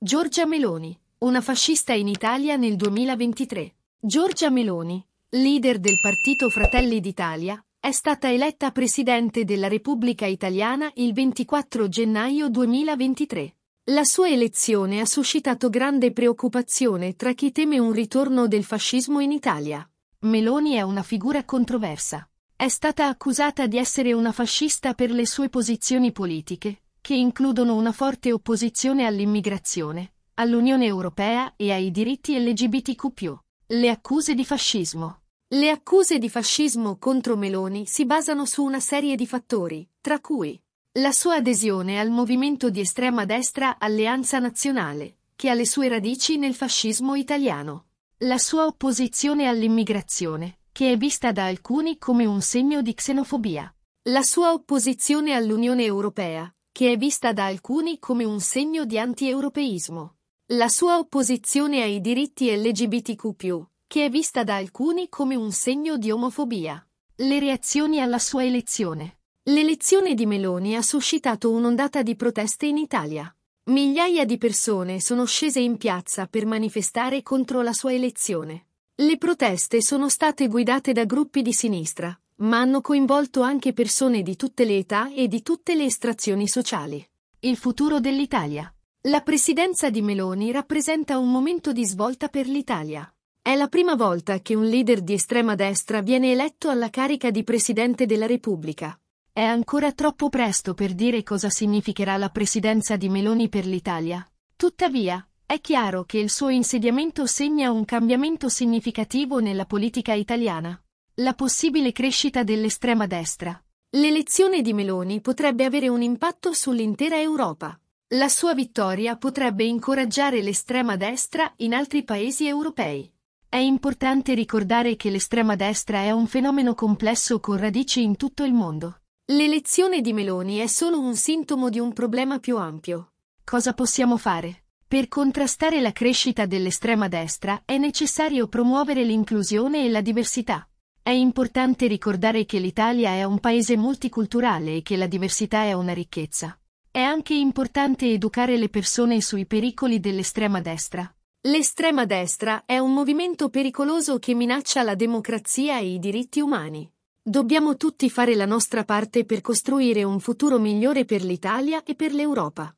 Giorgia Meloni, una fascista in Italia nel 2023. Giorgia Meloni, leader del partito Fratelli d'Italia, è stata eletta Presidente della Repubblica Italiana il 24 gennaio 2023. La sua elezione ha suscitato grande preoccupazione tra chi teme un ritorno del fascismo in Italia. Meloni è una figura controversa. È stata accusata di essere una fascista per le sue posizioni politiche, che includono una forte opposizione all'immigrazione, all'Unione Europea e ai diritti LGBTQ. Le accuse di fascismo. Le accuse di fascismo contro Meloni si basano su una serie di fattori, tra cui la sua adesione al movimento di estrema destra Alleanza Nazionale, che ha le sue radici nel fascismo italiano, la sua opposizione all'immigrazione, che è vista da alcuni come un segno di xenofobia, la sua opposizione all'Unione Europea, che è vista da alcuni come un segno di anti-europeismo. La sua opposizione ai diritti LGBTQ, che è vista da alcuni come un segno di omofobia. Le reazioni alla sua elezione. L'elezione di Meloni ha suscitato un'ondata di proteste in Italia. Migliaia di persone sono scese in piazza per manifestare contro la sua elezione. Le proteste sono state guidate da gruppi di sinistra, ma hanno coinvolto anche persone di tutte le età e di tutte le estrazioni sociali. Il futuro dell'Italia. La presidenza di Meloni rappresenta un momento di svolta per l'Italia. È la prima volta che un leader di estrema destra viene eletto alla carica di Presidente della Repubblica. È ancora troppo presto per dire cosa significherà la presidenza di Meloni per l'Italia. Tuttavia, è chiaro che il suo insediamento segna un cambiamento significativo nella politica italiana la possibile crescita dell'estrema destra. L'elezione di Meloni potrebbe avere un impatto sull'intera Europa. La sua vittoria potrebbe incoraggiare l'estrema destra in altri paesi europei. È importante ricordare che l'estrema destra è un fenomeno complesso con radici in tutto il mondo. L'elezione di Meloni è solo un sintomo di un problema più ampio. Cosa possiamo fare? Per contrastare la crescita dell'estrema destra è necessario promuovere l'inclusione e la diversità. È importante ricordare che l'Italia è un paese multiculturale e che la diversità è una ricchezza. È anche importante educare le persone sui pericoli dell'estrema destra. L'estrema destra è un movimento pericoloso che minaccia la democrazia e i diritti umani. Dobbiamo tutti fare la nostra parte per costruire un futuro migliore per l'Italia e per l'Europa.